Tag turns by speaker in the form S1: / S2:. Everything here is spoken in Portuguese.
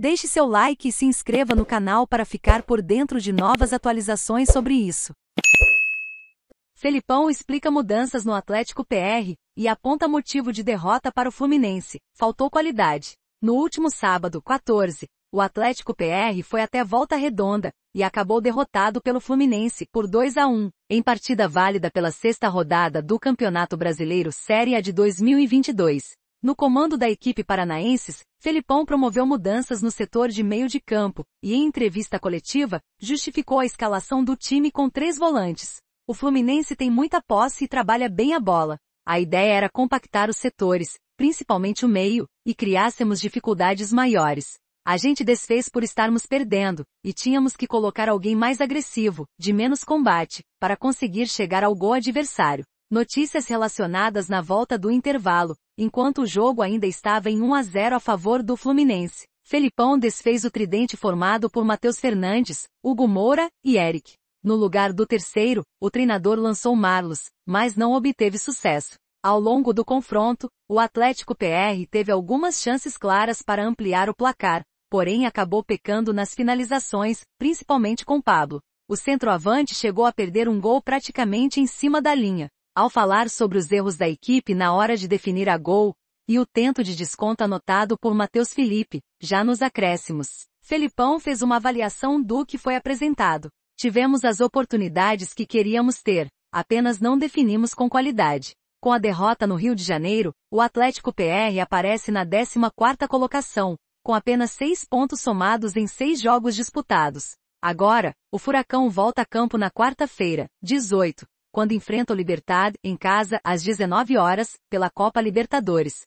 S1: Deixe seu like e se inscreva no canal para ficar por dentro de novas atualizações sobre isso. Felipão explica mudanças no Atlético PR e aponta motivo de derrota para o Fluminense. Faltou qualidade. No último sábado, 14, o Atlético PR foi até Volta Redonda e acabou derrotado pelo Fluminense por 2 a 1, em partida válida pela sexta rodada do Campeonato Brasileiro Série A de 2022. No comando da equipe paranaenses, Felipão promoveu mudanças no setor de meio de campo e, em entrevista coletiva, justificou a escalação do time com três volantes. O Fluminense tem muita posse e trabalha bem a bola. A ideia era compactar os setores, principalmente o meio, e criássemos dificuldades maiores. A gente desfez por estarmos perdendo, e tínhamos que colocar alguém mais agressivo, de menos combate, para conseguir chegar ao gol adversário. Notícias relacionadas na volta do intervalo, enquanto o jogo ainda estava em 1 a 0 a favor do Fluminense. Felipão desfez o tridente formado por Matheus Fernandes, Hugo Moura e Eric. No lugar do terceiro, o treinador lançou Marlos, mas não obteve sucesso. Ao longo do confronto, o Atlético PR teve algumas chances claras para ampliar o placar, porém acabou pecando nas finalizações, principalmente com Pablo. O centroavante chegou a perder um gol praticamente em cima da linha ao falar sobre os erros da equipe na hora de definir a gol, e o tento de desconto anotado por Matheus Felipe, já nos acréscimos. Felipão fez uma avaliação do que foi apresentado. Tivemos as oportunidades que queríamos ter, apenas não definimos com qualidade. Com a derrota no Rio de Janeiro, o Atlético PR aparece na 14ª colocação, com apenas seis pontos somados em seis jogos disputados. Agora, o Furacão volta a campo na quarta-feira, 18, quando enfrenta o Libertad, em casa, às 19 horas, pela Copa Libertadores.